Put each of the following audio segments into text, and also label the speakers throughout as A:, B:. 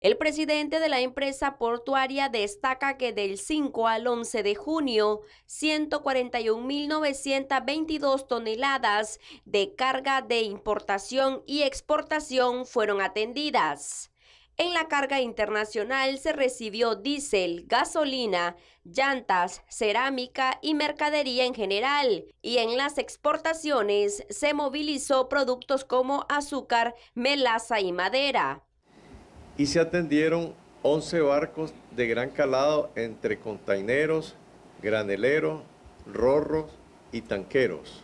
A: El presidente de la empresa portuaria destaca que del 5 al 11 de junio, 141.922 toneladas de carga de importación y exportación fueron atendidas. En la carga internacional se recibió diésel, gasolina, llantas, cerámica y mercadería en general, y en las exportaciones se movilizó productos como azúcar, melaza y madera
B: y se atendieron 11 barcos de gran calado entre containeros, graneleros, rorros y tanqueros.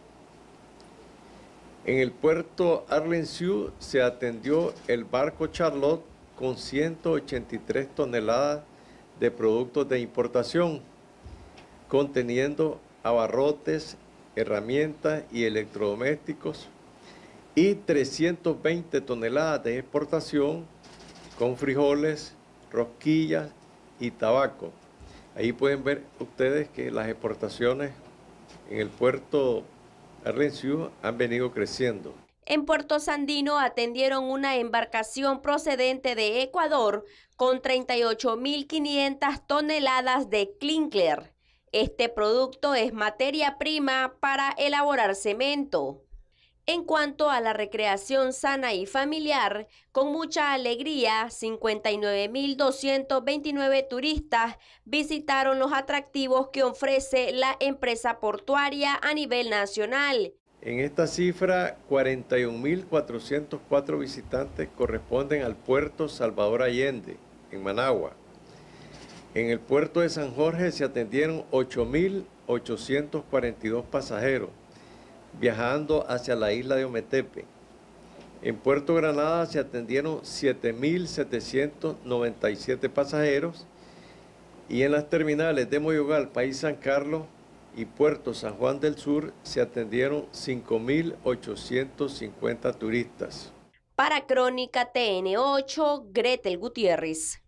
B: En el puerto Arlensiu se atendió el barco Charlotte con 183 toneladas de productos de importación, conteniendo abarrotes, herramientas y electrodomésticos, y 320 toneladas de exportación con frijoles, rosquillas y tabaco. Ahí pueden ver ustedes que las exportaciones en el puerto Arlenciú han venido creciendo.
A: En Puerto Sandino atendieron una embarcación procedente de Ecuador con 38.500 toneladas de clinker. Este producto es materia prima para elaborar cemento. En cuanto a la recreación sana y familiar, con mucha alegría, 59.229 turistas visitaron los atractivos que ofrece la empresa portuaria a nivel nacional.
B: En esta cifra, 41.404 visitantes corresponden al puerto Salvador Allende, en Managua. En el puerto de San Jorge se atendieron 8.842 pasajeros, viajando hacia la isla de Ometepe. En Puerto Granada se atendieron 7.797 pasajeros y en las terminales de Moyogal, País San Carlos y Puerto San Juan del Sur se atendieron 5.850 turistas.
A: Para Crónica TN8, Gretel Gutiérrez.